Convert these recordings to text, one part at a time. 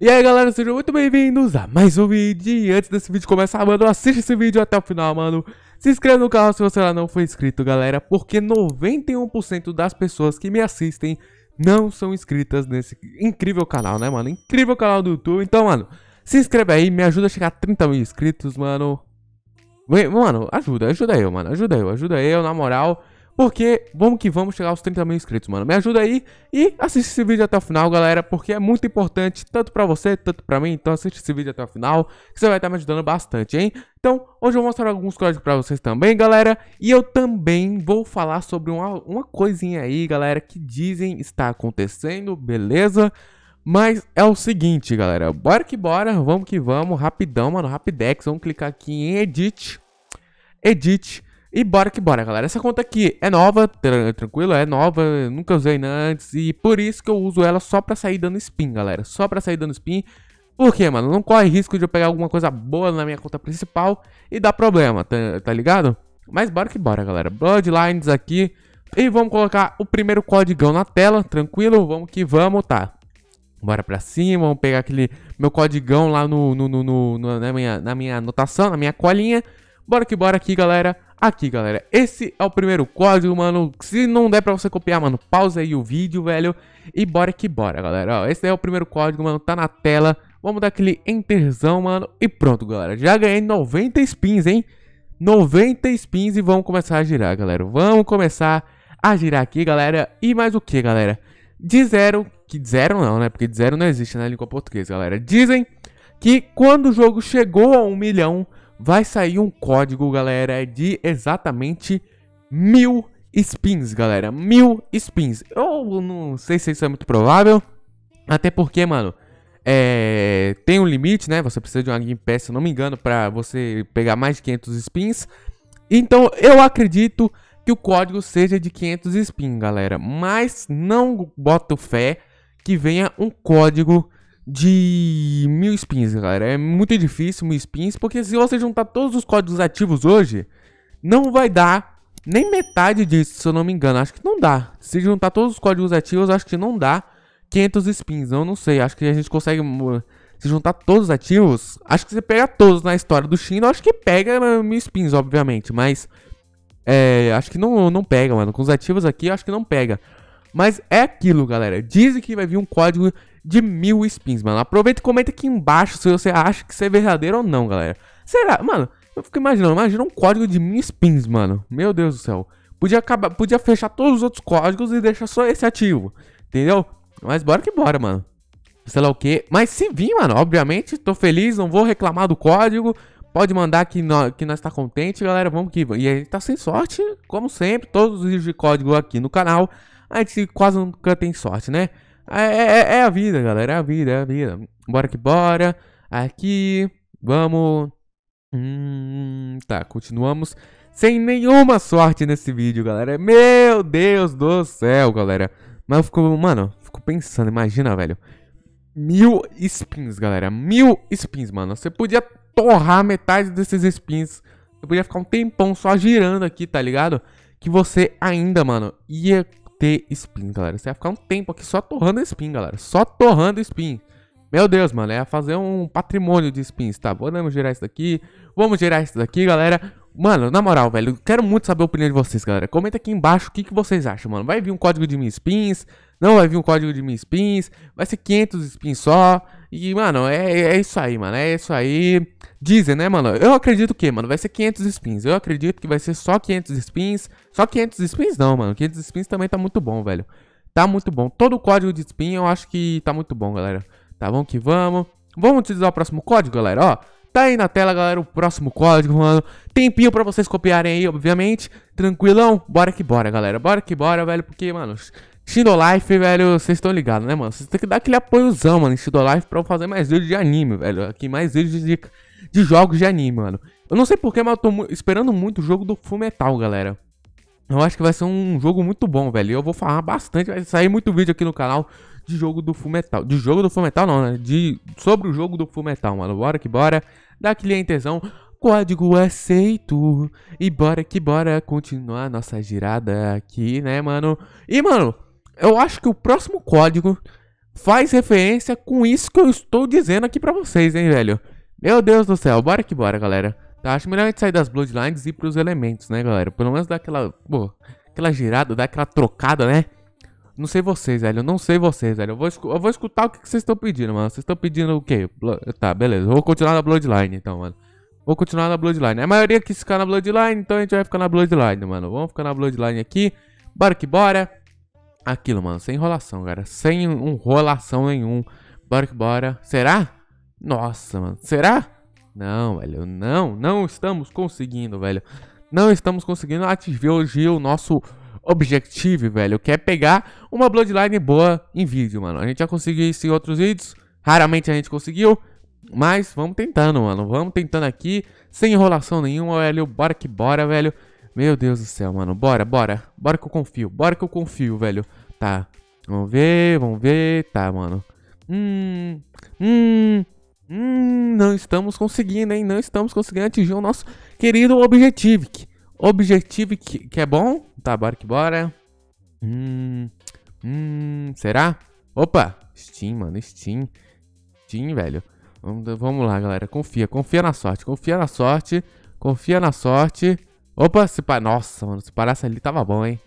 E aí galera, sejam muito bem-vindos a mais um vídeo E antes desse vídeo começar, mano, assiste esse vídeo até o final, mano Se inscreva no canal se você ainda não foi inscrito, galera Porque 91% das pessoas que me assistem não são inscritas nesse incrível canal, né, mano? Incrível canal do YouTube Então, mano, se inscreve aí, me ajuda a chegar a 30 mil inscritos, mano Mano, ajuda, ajuda eu, mano, ajuda eu, ajuda eu, na moral porque vamos que vamos chegar aos 30 mil inscritos, mano. Me ajuda aí e assiste esse vídeo até o final, galera, porque é muito importante, tanto pra você, tanto pra mim. Então assiste esse vídeo até o final, que você vai estar tá me ajudando bastante, hein? Então, hoje eu vou mostrar alguns códigos pra vocês também, galera. E eu também vou falar sobre uma, uma coisinha aí, galera, que dizem está acontecendo, beleza? Mas é o seguinte, galera, bora que bora, vamos que vamos, rapidão, mano, rapidex. Vamos clicar aqui em edit, edit. E bora que bora, galera. Essa conta aqui é nova, tra tranquilo, é nova, nunca usei antes e por isso que eu uso ela só pra sair dando spin, galera. Só pra sair dando spin. Por quê, mano, não corre risco de eu pegar alguma coisa boa na minha conta principal e dar problema, tá, tá ligado? Mas bora que bora, galera. Bloodlines aqui. E vamos colocar o primeiro códigão na tela, tranquilo? Vamos que vamos, tá? Bora pra cima, vamos pegar aquele meu códigão lá no, no, no, no na, minha, na minha anotação, na minha colinha. Bora que bora aqui, galera aqui, galera. Esse é o primeiro código, mano. Se não der pra você copiar, mano, pausa aí o vídeo, velho. E bora que bora, galera. Ó, esse é o primeiro código, mano. Tá na tela. Vamos dar aquele enterzão, mano. E pronto, galera. Já ganhei 90 spins, hein? 90 spins e vamos começar a girar, galera. Vamos começar a girar aqui, galera. E mais o que, galera? De zero, que de zero não, né? Porque de zero não existe na língua portuguesa, galera. Dizem que quando o jogo chegou a um milhão vai sair um código, galera, de exatamente mil spins, galera. Mil spins. Eu não sei se isso é muito provável. Até porque, mano, é... tem um limite, né? Você precisa de uma Game Pass, se não me engano, para você pegar mais de 500 spins. Então, eu acredito que o código seja de 500 spins, galera. Mas não boto fé que venha um código de mil spins, galera. É muito difícil mil spins, porque se você juntar todos os códigos ativos hoje, não vai dar nem metade disso, se eu não me engano. Acho que não dá. Se juntar todos os códigos ativos, acho que não dá 500 spins. Eu não sei, acho que a gente consegue... Hum, se juntar todos os ativos, acho que você pega todos na história do Shino, acho que pega hum, mil spins, obviamente, mas... É, acho que não, não pega, mano. Com os ativos aqui, acho que não pega. Mas é aquilo, galera. Dizem que vai vir um código de mil spins, mano. Aproveita e comenta aqui embaixo se você acha que isso é verdadeiro ou não, galera. Será? Mano, eu fico imaginando. Imagina um código de mil spins, mano. Meu Deus do céu. Podia, acabar, podia fechar todos os outros códigos e deixar só esse ativo. Entendeu? Mas bora que bora, mano. Sei lá o que. Mas se vir, mano, obviamente, tô feliz, não vou reclamar do código. Pode mandar que, no, que nós tá contente, galera. Vamos que E aí tá sem sorte, como sempre, todos os vídeos de código aqui no canal a gente quase nunca tem sorte, né? É, é, é, é a vida, galera. É a vida, é a vida. Bora que bora. Aqui, vamos. Hum, tá, continuamos sem nenhuma sorte nesse vídeo, galera. Meu Deus do céu, galera. Mas eu fico, mano, fico pensando, imagina, velho. Mil spins, galera. Mil spins, mano. Você podia torrar metade desses spins. Você podia ficar um tempão só girando aqui, tá ligado? Que você ainda, mano, ia ter spin, galera. Você vai ficar um tempo aqui só torrando spin, galera. Só torrando spin. Meu Deus, mano, é fazer um patrimônio de spins, tá? Vamos gerar isso daqui, vamos gerar isso daqui, galera. Mano, na moral, velho, quero muito saber a opinião de vocês, galera. Comenta aqui embaixo o que, que vocês acham, mano. Vai vir um código de minha spins? Não vai vir um código de minha spins? Vai ser 500 spins só? E, mano, é, é isso aí, mano. É isso aí. Dizem, né, mano? Eu acredito que, mano, vai ser 500 spins. Eu acredito que vai ser só 500 spins. Só 500 spins não, mano. 500 spins também tá muito bom, velho. Tá muito bom. Todo o código de spin eu acho que tá muito bom, galera. Tá bom que vamos. Vamos utilizar o próximo código, galera, ó. Tá aí na tela, galera, o próximo código, mano. Tempinho pra vocês copiarem aí, obviamente. Tranquilão? Bora que bora, galera. Bora que bora, velho, porque, mano... Shindolife, velho, vocês estão ligados, né, mano? Vocês têm que dar aquele apoiozão, mano, em Shindolife pra eu fazer mais vídeos de anime, velho. Aqui mais vídeos de, de jogos de anime, mano. Eu não sei porquê, mas eu tô mu esperando muito o jogo do Fullmetal, galera. Eu acho que vai ser um jogo muito bom, velho. Eu vou falar bastante, vai sair muito vídeo aqui no canal de jogo do Fullmetal. De jogo do Fullmetal não, né? De sobre o jogo do Fullmetal, mano. Bora que bora. Dá aquele entezão. Código aceito. É e bora que bora continuar nossa girada aqui, né, mano? E, mano, eu acho que o próximo código faz referência com isso que eu estou dizendo aqui pra vocês, hein, velho? Meu Deus do céu, bora que bora, galera. Tá, acho melhor a gente sair das Bloodlines e ir pros elementos, né, galera? Pelo menos dar aquela, pô, aquela girada, dar aquela trocada, né? Não sei vocês, velho. Eu não sei vocês, velho. Eu vou, eu vou escutar o que, que vocês estão pedindo, mano. Vocês estão pedindo o quê? Blo tá, beleza. Eu vou continuar na Bloodline, então, mano. Vou continuar na Bloodline. A maioria quis ficar na Bloodline, então a gente vai ficar na Bloodline, mano. Vamos ficar na Bloodline aqui. Bora que bora aquilo, mano. Sem enrolação, cara. Sem enrolação nenhum. Bora que bora. Será? Nossa, mano. Será? Não, velho. Não, não estamos conseguindo, velho. Não estamos conseguindo atingir hoje o nosso objetivo, velho. Que é pegar uma Bloodline boa em vídeo, mano. A gente já conseguiu isso em outros vídeos. Raramente a gente conseguiu. Mas vamos tentando, mano. Vamos tentando aqui. Sem enrolação nenhuma, velho. Bora que bora, velho. Meu Deus do céu, mano. Bora, bora. Bora que eu confio. Bora que eu confio, velho. Tá. Vamos ver, vamos ver. Tá, mano. Hum. Hum. Hum. Não estamos conseguindo, hein? Não estamos conseguindo atingir o nosso querido objetivo. Objetivo que, que é bom. Tá, bora que bora. Hum. Hum. Será? Opa! Steam, mano. Steam. Steam, velho. Vamos, vamos lá, galera. Confia. Confia na sorte. Confia na sorte. Confia na sorte. Opa, se parar. Nossa, mano, se parasse ali tava bom, hein?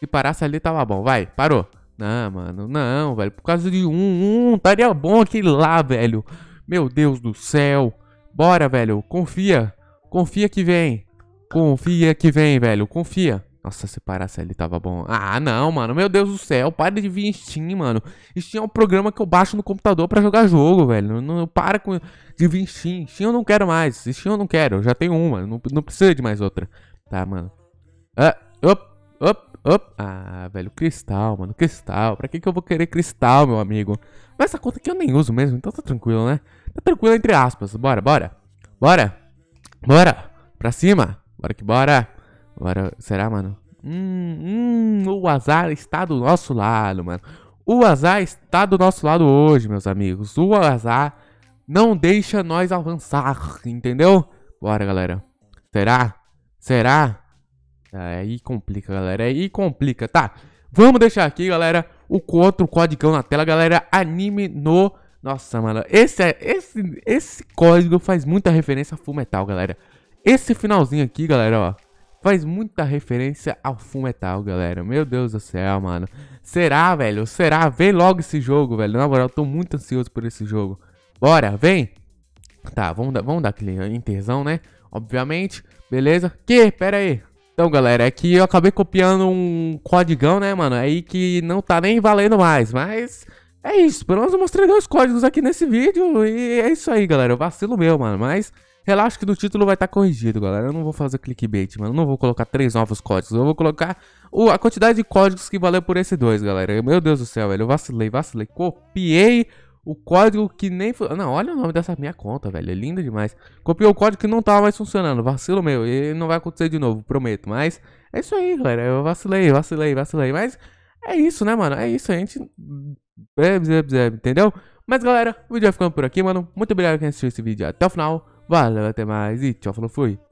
Se parasse ali tava bom. Vai, parou. Não, mano, não, velho. Por causa de um, um, estaria bom aquele lá, velho. Meu Deus do céu. Bora, velho. Confia. Confia que vem. Confia que vem, velho. Confia. Nossa, se parasse ali tava bom. Ah, não, mano. Meu Deus do céu. Para de vir Steam, mano. Steam é um programa que eu baixo no computador para jogar jogo, velho. Não, não, para com de vir Steam. Steam eu não quero mais. Steam eu não quero. Eu já tenho uma. Não, não precisa de mais outra. Tá, mano. Ah, op, op, op. Ah, velho, cristal, mano, cristal. Pra que que eu vou querer cristal, meu amigo? Mas essa conta aqui eu nem uso mesmo, então tá tranquilo, né? Tá tranquilo entre aspas. Bora, bora. Bora. Bora. Pra cima. Bora que bora. Bora, será, mano? Hum, hum, o azar está do nosso lado, mano. O azar está do nosso lado hoje, meus amigos. O azar não deixa nós avançar, entendeu? Bora, galera. Será? Será? É, aí complica, galera. Aí complica. Tá, vamos deixar aqui, galera, o outro código na tela, galera. Anime no... Nossa, mano, esse, é, esse, esse código faz muita referência a Full Metal, galera. Esse finalzinho aqui, galera, ó, faz muita referência ao Full Metal, galera. Meu Deus do céu, mano. Será, velho? Será? Vem logo esse jogo, velho. Na moral, eu tô muito ansioso por esse jogo. Bora, vem! Tá, vamos dar, vamos dar aquele interzão, né? Obviamente, beleza. Que? Pera aí. Então, galera, é que eu acabei copiando um código né, mano? Aí que não tá nem valendo mais, mas... É isso, pelo menos eu mostrei dois códigos aqui nesse vídeo e é isso aí, galera. Eu vacilo meu, mano, mas... Relaxa que no título vai estar tá corrigido, galera. Eu não vou fazer clickbait, mano. Eu não vou colocar três novos códigos. Eu vou colocar o, a quantidade de códigos que valeu por esse dois, galera. Meu Deus do céu, velho. Eu vacilei, vacilei. Copiei o código que nem. Não, olha o nome dessa minha conta, velho. É linda demais. Copiou o código que não tava mais funcionando. Vacilo meu. E não vai acontecer de novo, prometo. Mas é isso aí, galera. Eu vacilei, vacilei, vacilei. Mas é isso, né, mano? É isso. A gente. Entendeu? Mas, galera, o vídeo vai ficando por aqui, mano. Muito obrigado quem assistiu esse vídeo até o final. Valeu, até mais e tchau, falou, fui.